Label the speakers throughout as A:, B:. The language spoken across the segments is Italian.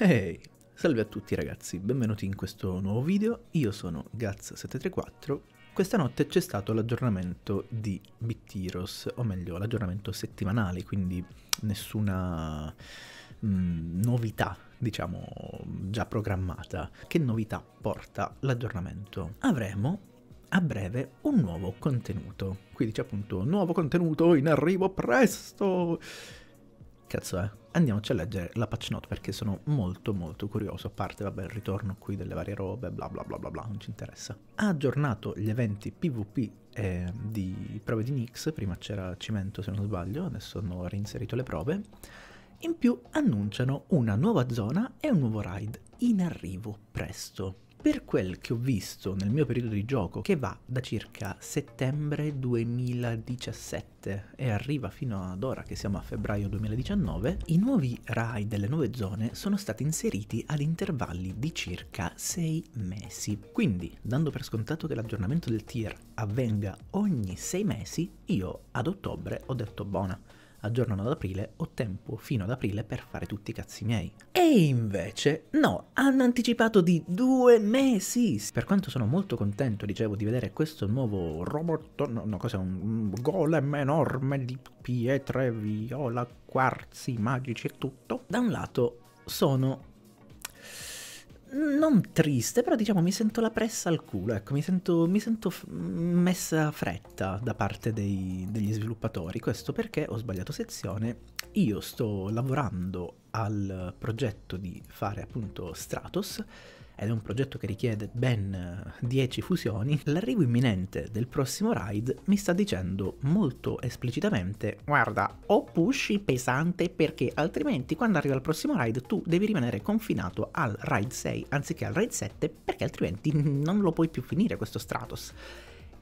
A: Hey! Salve a tutti ragazzi, benvenuti in questo nuovo video, io sono Gaz734, questa notte c'è stato l'aggiornamento di BitTiros, o meglio l'aggiornamento settimanale, quindi nessuna mh, mm, novità diciamo già programmata. Che novità porta l'aggiornamento? Avremo a breve un nuovo contenuto, quindi c'è appunto nuovo contenuto in arrivo presto! cazzo è? Andiamoci a leggere la patch note perché sono molto molto curioso, a parte vabbè il ritorno qui delle varie robe, bla bla bla bla bla, non ci interessa. Ha aggiornato gli eventi PvP eh, di prove di Nyx, prima c'era Cimento se non sbaglio, adesso hanno reinserito le prove. In più annunciano una nuova zona e un nuovo raid in arrivo presto per quel che ho visto nel mio periodo di gioco, che va da circa settembre 2017 e arriva fino ad ora che siamo a febbraio 2019, i nuovi RAI delle nuove zone sono stati inseriti ad intervalli di circa 6 mesi. Quindi, dando per scontato che l'aggiornamento del tier avvenga ogni 6 mesi, io ad ottobre ho detto buona aggiornano ad aprile, ho tempo fino ad aprile per fare tutti i cazzi miei. E invece no, hanno anticipato di due mesi! Per quanto sono molto contento, dicevo, di vedere questo nuovo robot, no, no cos'è, un golem enorme di pietre, viola, quarzi, magici e tutto, da un lato sono non triste, però diciamo mi sento la pressa al culo, ecco, mi sento, mi sento messa fretta da parte dei, degli sviluppatori, questo perché ho sbagliato sezione, io sto lavorando al progetto di fare appunto Stratos, ed è un progetto che richiede ben 10 eh, fusioni, l'arrivo imminente del prossimo ride mi sta dicendo molto esplicitamente guarda o pushi pesante perché altrimenti quando arriva il prossimo ride tu devi rimanere confinato al ride 6 anziché al ride 7 perché altrimenti non lo puoi più finire questo Stratos.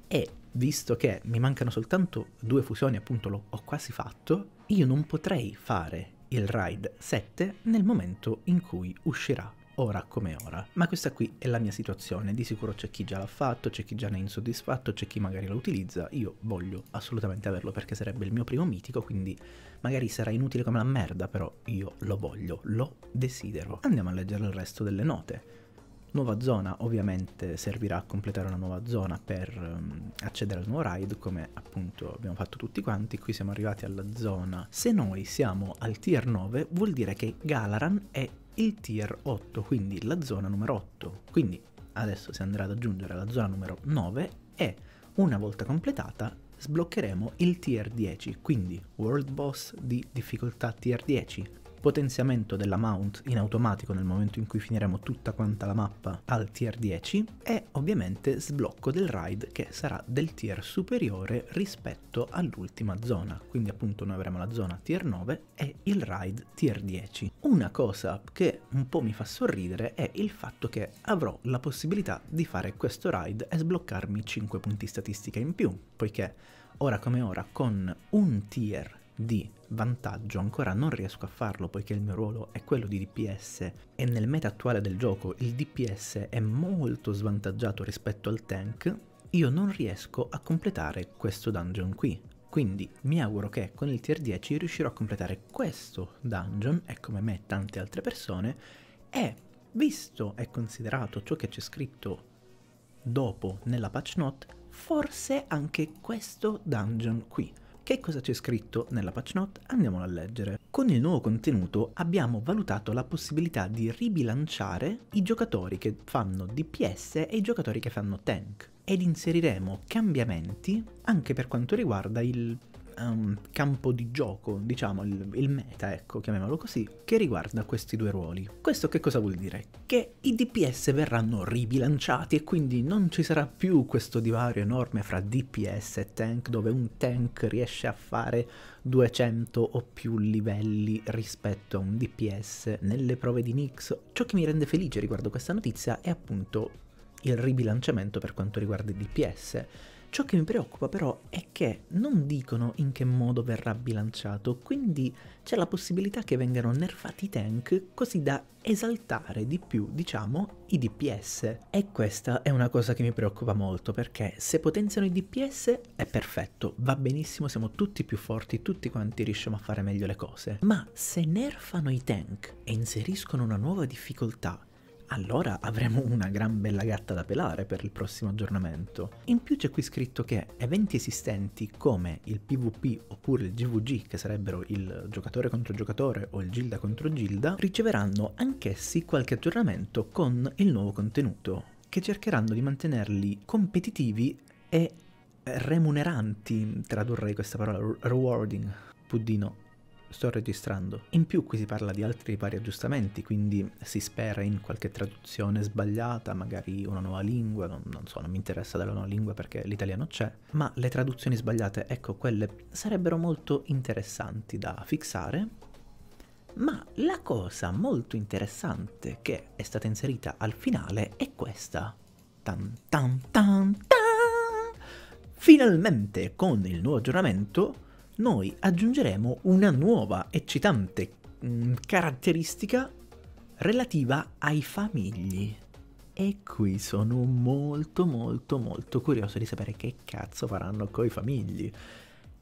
A: e visto che mi mancano soltanto due fusioni, appunto l'ho quasi fatto, io non potrei fare il ride 7 nel momento in cui uscirà ora come ora. Ma questa qui è la mia situazione, di sicuro c'è chi già l'ha fatto, c'è chi già ne è insoddisfatto, c'è chi magari lo utilizza, io voglio assolutamente averlo perché sarebbe il mio primo mitico, quindi magari sarà inutile come la merda, però io lo voglio, lo desidero. Andiamo a leggere il resto delle note. Nuova zona ovviamente servirà a completare una nuova zona per um, accedere al nuovo raid come appunto abbiamo fatto tutti quanti, qui siamo arrivati alla zona. Se noi siamo al tier 9 vuol dire che Galaran è il tier 8, quindi la zona numero 8. Quindi adesso si andrà ad aggiungere la zona numero 9 e una volta completata sbloccheremo il tier 10, quindi World Boss di difficoltà tier 10, potenziamento della mount in automatico nel momento in cui finiremo tutta quanta la mappa al tier 10 e ovviamente sblocco del ride che sarà del tier superiore rispetto all'ultima zona, quindi appunto noi avremo la zona tier 9 e il ride tier 10. Una cosa che un po' mi fa sorridere è il fatto che avrò la possibilità di fare questo ride e sbloccarmi 5 punti statistica in più, poiché ora come ora con un tier di vantaggio ancora non riesco a farlo poiché il mio ruolo è quello di DPS e nel meta attuale del gioco il DPS è molto svantaggiato rispetto al tank, io non riesco a completare questo dungeon qui. Quindi mi auguro che con il tier 10 riuscirò a completare questo dungeon e come me tante altre persone e visto e considerato ciò che c'è scritto dopo nella patch note, forse anche questo dungeon qui che cosa c'è scritto nella patch note? Andiamola a leggere. Con il nuovo contenuto abbiamo valutato la possibilità di ribilanciare i giocatori che fanno DPS e i giocatori che fanno tank ed inseriremo cambiamenti anche per quanto riguarda il um, campo di gioco, diciamo il, il, meta, ecco, chiamiamolo così, che riguarda questi due ruoli. Questo che cosa vuol dire? Che i DPS verranno ribilanciati e quindi non ci sarà più questo divario enorme fra DPS e tank dove un tank riesce a fare 200 o più livelli rispetto a un DPS nelle prove di Nix. Ciò che mi rende felice riguardo questa notizia è appunto il ribilanciamento per quanto riguarda i DPS Ciò che mi preoccupa però è che non dicono in che modo verrà bilanciato, quindi c'è la possibilità che vengano nerfati i tank così da esaltare di più, diciamo, i DPS. E questa è una cosa che mi preoccupa molto, perché se potenziano i DPS è perfetto, va benissimo, siamo tutti più forti, tutti quanti riusciamo a fare meglio le cose. Ma se nerfano i tank e inseriscono una nuova difficoltà, allora avremo una gran bella gatta da pelare per il prossimo aggiornamento. In più c'è qui scritto che eventi esistenti come il PvP oppure il GVG, che sarebbero il giocatore contro giocatore o il gilda contro gilda, riceveranno anch'essi qualche aggiornamento con il nuovo contenuto, che cercheranno di mantenerli competitivi e remuneranti, tradurrei questa parola, rewarding. Puddino, sto registrando. In più qui si parla di altri vari aggiustamenti, quindi si spera in qualche traduzione sbagliata, magari una nuova lingua, non, non so, non mi interessa della nuova lingua perché l'italiano c'è, ma le traduzioni sbagliate, ecco, quelle sarebbero molto interessanti da fissare. Ma la cosa molto interessante che è stata inserita al finale è questa. Tan tan tan tan! Finalmente con il nuovo aggiornamento noi aggiungeremo una nuova eccitante mh, mm, caratteristica relativa ai famigli. E qui sono molto molto molto curioso di sapere che cazzo faranno coi famigli.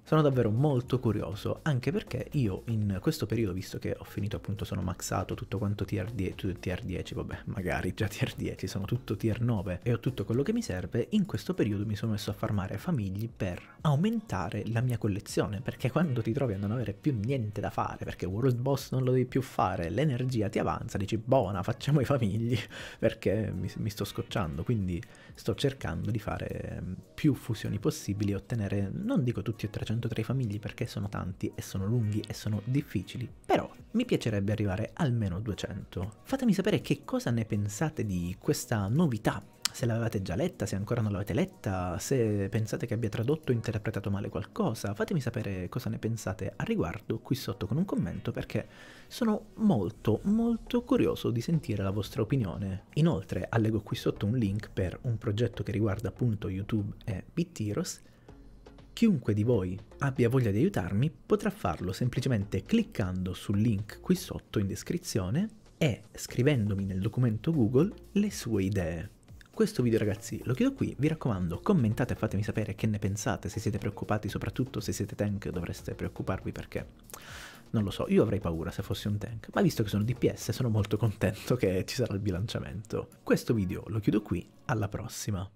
A: Sono davvero molto curioso, anche perché io in questo periodo, visto che ho finito appunto, sono maxato tutto quanto tier 10, tier 10, vabbè, magari già tier 10, sono tutto tier 9 e ho tutto quello che mi serve, in questo periodo mi sono messo a farmare famigli per aumentare la mia collezione, perché quando ti trovi a non avere più niente da fare, perché World Boss non lo devi più fare, l'energia ti avanza, dici buona, facciamo i famigli, perché mi, mi sto scocciando, quindi sto cercando di fare ehm, più fusioni possibili e ottenere, non dico tutti e 300 100 tra i famigli perché sono tanti e sono lunghi e sono difficili, però mi piacerebbe arrivare almeno a 200. Fatemi sapere che cosa ne pensate di questa novità se l'avevate già letta, se ancora non l'avete letta, se pensate che abbia tradotto o interpretato male qualcosa, fatemi sapere cosa ne pensate a riguardo qui sotto con un commento perché sono molto molto curioso di sentire la vostra opinione. Inoltre allego qui sotto un link per un progetto che riguarda appunto YouTube e BitTiros Chiunque di voi abbia voglia di aiutarmi potrà farlo semplicemente cliccando sul link qui sotto in descrizione e scrivendomi nel documento Google le sue idee. Questo video ragazzi lo chiudo qui, vi raccomando commentate e fatemi sapere che ne pensate, se siete preoccupati, soprattutto se siete tank dovreste preoccuparvi perché non lo so, io avrei paura se fossi un tank, ma visto che sono DPS sono molto contento che ci sarà il bilanciamento. Questo video lo chiudo qui, alla prossima!